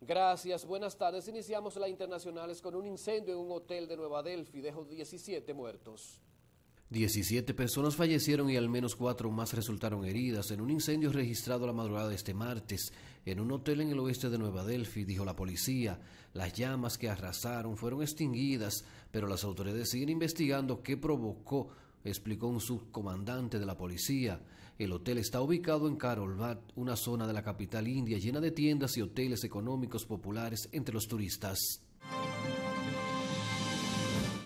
Gracias, buenas tardes. Iniciamos la Internacionales con un incendio en un hotel de Nueva Delphi. Dejó 17 muertos. 17 personas fallecieron y al menos cuatro más resultaron heridas en un incendio registrado la madrugada de este martes en un hotel en el oeste de Nueva Delphi, dijo la policía. Las llamas que arrasaron fueron extinguidas, pero las autoridades siguen investigando qué provocó explicó un subcomandante de la policía. El hotel está ubicado en Karolvat, una zona de la capital india llena de tiendas y hoteles económicos populares entre los turistas.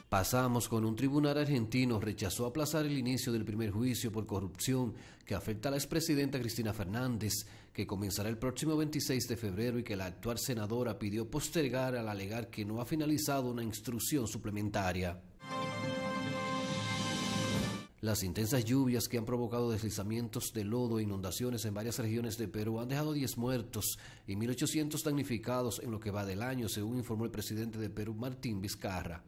Pasamos con un tribunal argentino rechazó aplazar el inicio del primer juicio por corrupción que afecta a la expresidenta Cristina Fernández, que comenzará el próximo 26 de febrero y que la actual senadora pidió postergar al alegar que no ha finalizado una instrucción suplementaria. Las intensas lluvias que han provocado deslizamientos de lodo e inundaciones en varias regiones de Perú han dejado 10 muertos y 1.800 damnificados en lo que va del año, según informó el presidente de Perú, Martín Vizcarra.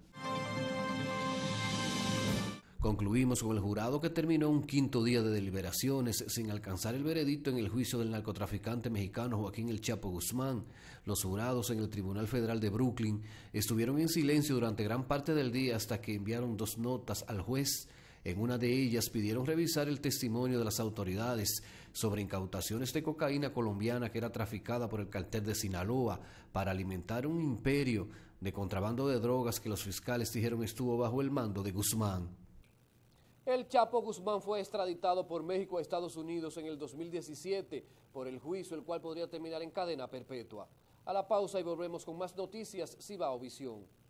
Concluimos con el jurado que terminó un quinto día de deliberaciones sin alcanzar el veredicto en el juicio del narcotraficante mexicano Joaquín El Chapo Guzmán. Los jurados en el Tribunal Federal de Brooklyn estuvieron en silencio durante gran parte del día hasta que enviaron dos notas al juez en una de ellas pidieron revisar el testimonio de las autoridades sobre incautaciones de cocaína colombiana que era traficada por el cartel de Sinaloa para alimentar un imperio de contrabando de drogas que los fiscales dijeron estuvo bajo el mando de Guzmán. El Chapo Guzmán fue extraditado por México a Estados Unidos en el 2017 por el juicio, el cual podría terminar en cadena perpetua. A la pausa y volvemos con más noticias, Cibao Visión.